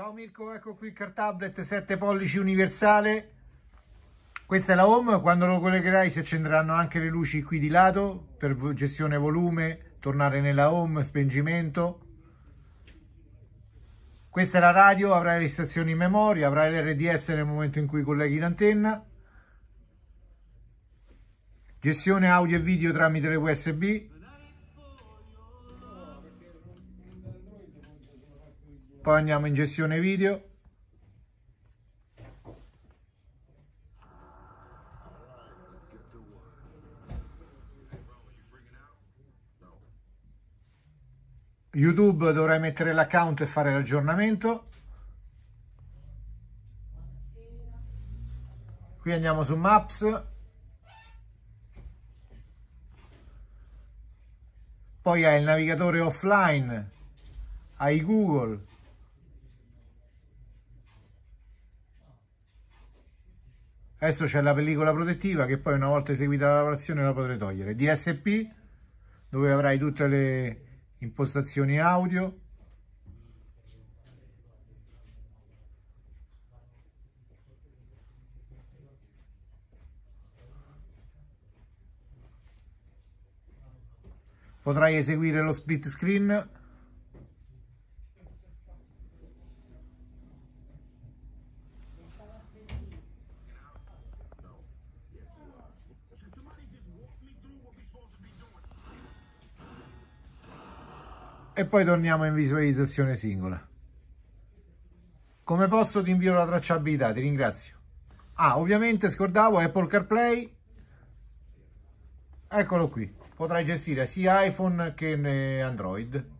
Ciao Mirko, ecco qui il car tablet 7 pollici universale. Questa è la home, quando lo collegherai si accenderanno anche le luci qui di lato per gestione volume, tornare nella home, spengimento. Questa è la radio, avrai le stazioni in memoria, avrai l'RDS nel momento in cui colleghi l'antenna. Gestione audio e video tramite le USB. poi andiamo in gestione video YouTube dovrai mettere l'account e fare l'aggiornamento. Qui andiamo su Maps. Poi hai il navigatore offline, hai Google, Adesso c'è la pellicola protettiva che poi una volta eseguita la lavorazione la potrai togliere. DSP dove avrai tutte le impostazioni audio. Potrai eseguire lo split screen e poi torniamo in visualizzazione singola. Come posso ti invio la tracciabilità, ti ringrazio. Ah, ovviamente scordavo Apple CarPlay. Eccolo qui, potrai gestire sia iPhone che Android.